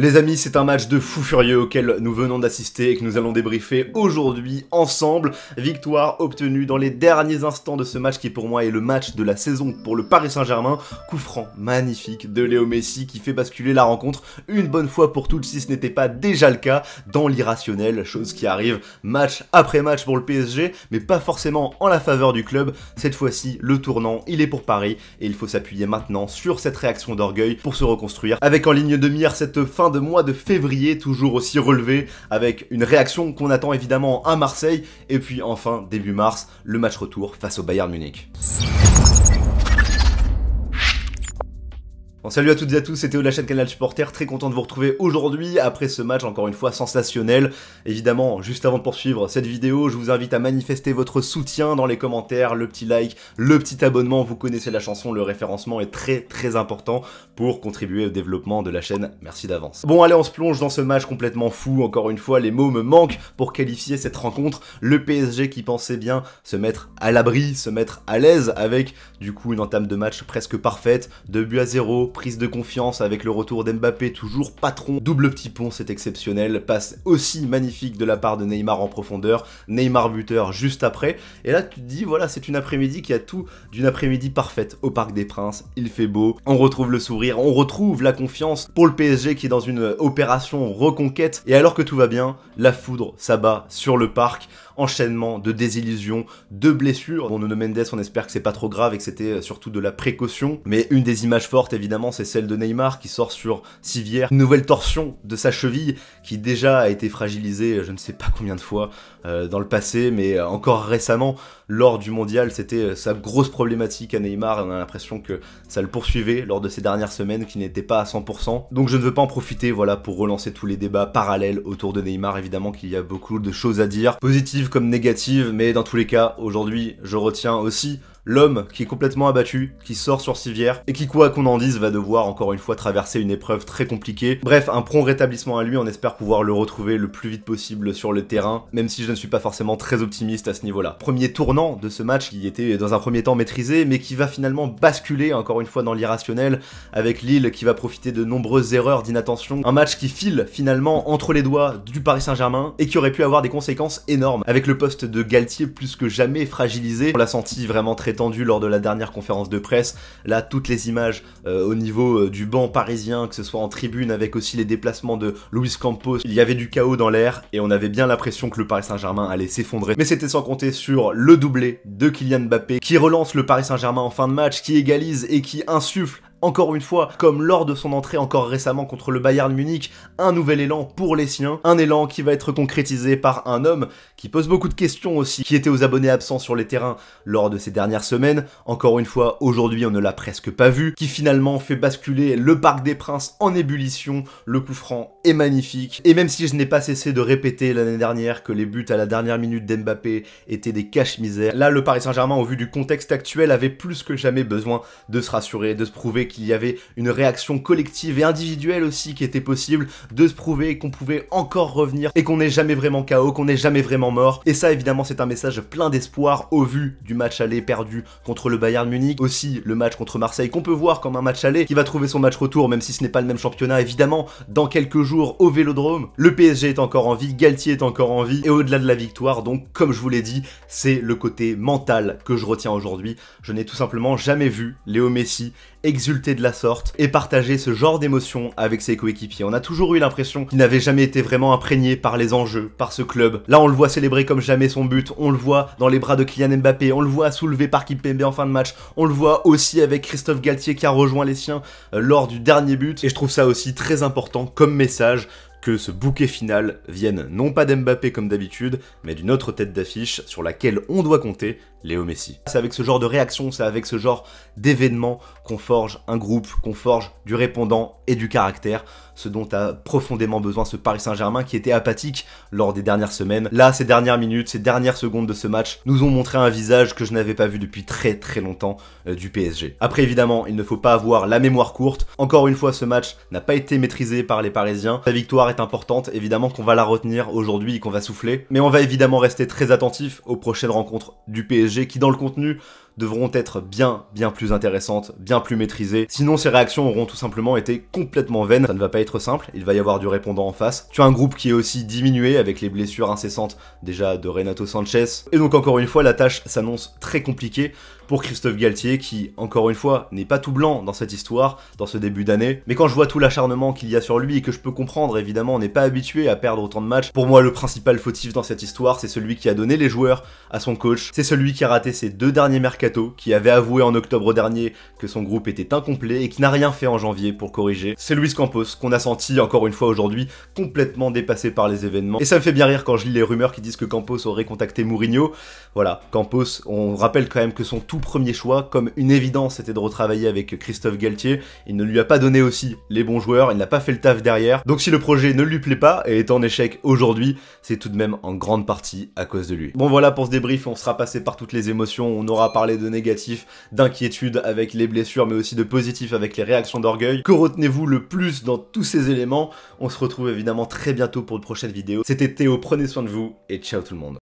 Les amis, c'est un match de fou furieux auquel nous venons d'assister et que nous allons débriefer aujourd'hui ensemble. Victoire obtenue dans les derniers instants de ce match qui pour moi est le match de la saison pour le Paris Saint-Germain. Coup franc magnifique de Léo Messi qui fait basculer la rencontre une bonne fois pour toutes si ce n'était pas déjà le cas dans l'irrationnel, chose qui arrive match après match pour le PSG, mais pas forcément en la faveur du club. Cette fois-ci, le tournant, il est pour Paris et il faut s'appuyer maintenant sur cette réaction d'orgueil pour se reconstruire avec en ligne de mire cette fin de mois de février toujours aussi relevé, avec une réaction qu'on attend évidemment à Marseille, et puis enfin début mars, le match retour face au Bayern Munich. Bon, salut à toutes et à tous, c'était Théo de la chaîne Canal Supporter, très content de vous retrouver aujourd'hui après ce match encore une fois sensationnel. Évidemment, juste avant de poursuivre cette vidéo, je vous invite à manifester votre soutien dans les commentaires, le petit like, le petit abonnement, vous connaissez la chanson, le référencement est très très important pour contribuer au développement de la chaîne, merci d'avance. Bon allez, on se plonge dans ce match complètement fou, encore une fois, les mots me manquent pour qualifier cette rencontre. Le PSG qui pensait bien se mettre à l'abri, se mettre à l'aise avec du coup une entame de match presque parfaite, de but à 0, prise de confiance avec le retour d'Mbappé, toujours patron, double petit pont, c'est exceptionnel, passe aussi magnifique de la part de Neymar en profondeur, Neymar buteur juste après, et là tu te dis, voilà, c'est une après-midi qui a tout d'une après-midi parfaite au Parc des Princes, il fait beau, on retrouve le sourire, on retrouve la confiance pour le PSG qui est dans une opération reconquête, et alors que tout va bien, la foudre s'abat sur le parc, enchaînement de désillusions, de blessures. Bon, Nuno Mendes, on espère que c'est pas trop grave et que c'était euh, surtout de la précaution. Mais une des images fortes, évidemment, c'est celle de Neymar qui sort sur civière. Une nouvelle torsion de sa cheville qui déjà a été fragilisée, je ne sais pas combien de fois euh, dans le passé, mais euh, encore récemment, lors du mondial, c'était sa grosse problématique à Neymar. On a l'impression que ça le poursuivait lors de ces dernières semaines, qui n'était pas à 100%. Donc je ne veux pas en profiter, voilà, pour relancer tous les débats parallèles autour de Neymar. Évidemment qu'il y a beaucoup de choses à dire, Positif comme négative mais dans tous les cas, aujourd'hui, je retiens aussi l'homme qui est complètement abattu, qui sort sur civière, et qui quoi qu'on en dise va devoir encore une fois traverser une épreuve très compliquée. Bref, un prompt rétablissement à lui, on espère pouvoir le retrouver le plus vite possible sur le terrain, même si je ne suis pas forcément très optimiste à ce niveau-là. Premier tournant de ce match qui était dans un premier temps maîtrisé, mais qui va finalement basculer encore une fois dans l'irrationnel, avec Lille qui va profiter de nombreuses erreurs d'inattention. Un match qui file finalement entre les doigts du Paris Saint-Germain, et qui aurait pu avoir des conséquences énormes, avec le poste de Galtier plus que jamais fragilisé. On l'a senti vraiment très lors de la dernière conférence de presse. Là, toutes les images euh, au niveau euh, du banc parisien, que ce soit en tribune avec aussi les déplacements de Luis Campos, il y avait du chaos dans l'air et on avait bien l'impression que le Paris Saint-Germain allait s'effondrer. Mais c'était sans compter sur le doublé de Kylian Mbappé qui relance le Paris Saint-Germain en fin de match, qui égalise et qui insuffle encore une fois, comme lors de son entrée encore récemment contre le Bayern Munich, un nouvel élan pour les siens, un élan qui va être concrétisé par un homme qui pose beaucoup de questions aussi, qui était aux abonnés absents sur les terrains lors de ces dernières semaines, encore une fois, aujourd'hui on ne l'a presque pas vu, qui finalement fait basculer le Parc des Princes en ébullition, le coup franc magnifique. Et même si je n'ai pas cessé de répéter l'année dernière que les buts à la dernière minute d'Mbappé étaient des caches misères là le Paris Saint-Germain, au vu du contexte actuel, avait plus que jamais besoin de se rassurer, de se prouver qu'il y avait une réaction collective et individuelle aussi qui était possible, de se prouver qu'on pouvait encore revenir et qu'on n'est jamais vraiment KO, qu'on n'est jamais vraiment mort. Et ça évidemment c'est un message plein d'espoir au vu du match aller perdu contre le Bayern Munich, aussi le match contre Marseille qu'on peut voir comme un match aller qui va trouver son match retour même si ce n'est pas le même championnat évidemment dans quelques jours au Vélodrome. Le PSG est encore en vie, Galtier est encore en vie, et au-delà de la victoire, donc comme je vous l'ai dit, c'est le côté mental que je retiens aujourd'hui. Je n'ai tout simplement jamais vu Léo Messi exulter de la sorte et partager ce genre d'émotion avec ses coéquipiers. On a toujours eu l'impression qu'il n'avait jamais été vraiment imprégné par les enjeux, par ce club. Là, on le voit célébrer comme jamais son but, on le voit dans les bras de Kylian Mbappé, on le voit soulever par Kimpembe en fin de match, on le voit aussi avec Christophe Galtier qui a rejoint les siens euh, lors du dernier but. Et je trouve ça aussi très important comme message que ce bouquet final vienne non pas d'Mbappé comme d'habitude, mais d'une autre tête d'affiche sur laquelle on doit compter, Léo Messi. C'est avec ce genre de réaction, c'est avec ce genre d'événement qu'on forge un groupe, qu'on forge du répondant et du caractère, ce dont a profondément besoin ce Paris Saint-Germain qui était apathique lors des dernières semaines. Là, ces dernières minutes, ces dernières secondes de ce match nous ont montré un visage que je n'avais pas vu depuis très très longtemps euh, du PSG. Après évidemment, il ne faut pas avoir la mémoire courte. Encore une fois, ce match n'a pas été maîtrisé par les Parisiens. La victoire est importante, évidemment qu'on va la retenir aujourd'hui et qu'on va souffler, mais on va évidemment rester très attentif aux prochaines rencontres du PSG qui dans le contenu devront être bien, bien plus intéressantes, bien plus maîtrisées. Sinon, ces réactions auront tout simplement été complètement vaines. Ça ne va pas être simple, il va y avoir du répondant en face. Tu as un groupe qui est aussi diminué avec les blessures incessantes déjà de Renato Sanchez. Et donc, encore une fois, la tâche s'annonce très compliquée pour Christophe Galtier qui, encore une fois, n'est pas tout blanc dans cette histoire, dans ce début d'année. Mais quand je vois tout l'acharnement qu'il y a sur lui et que je peux comprendre, évidemment, on n'est pas habitué à perdre autant de matchs. Pour moi, le principal fautif dans cette histoire, c'est celui qui a donné les joueurs à son coach. C'est celui qui a raté ses deux derniers mercats qui avait avoué en octobre dernier que son groupe était incomplet et qui n'a rien fait en janvier pour corriger. C'est Luis Campos qu'on a senti, encore une fois aujourd'hui, complètement dépassé par les événements. Et ça me fait bien rire quand je lis les rumeurs qui disent que Campos aurait contacté Mourinho. Voilà, Campos, on rappelle quand même que son tout premier choix, comme une évidence, était de retravailler avec Christophe Galtier. Il ne lui a pas donné aussi les bons joueurs, il n'a pas fait le taf derrière. Donc si le projet ne lui plaît pas et est en échec aujourd'hui, c'est tout de même en grande partie à cause de lui. Bon voilà pour ce débrief, on sera passé par toutes les émotions, on aura parlé de négatif, d'inquiétude avec les blessures, mais aussi de positif avec les réactions d'orgueil. Que retenez-vous le plus dans tous ces éléments On se retrouve évidemment très bientôt pour une prochaine vidéo. C'était Théo, prenez soin de vous et ciao tout le monde.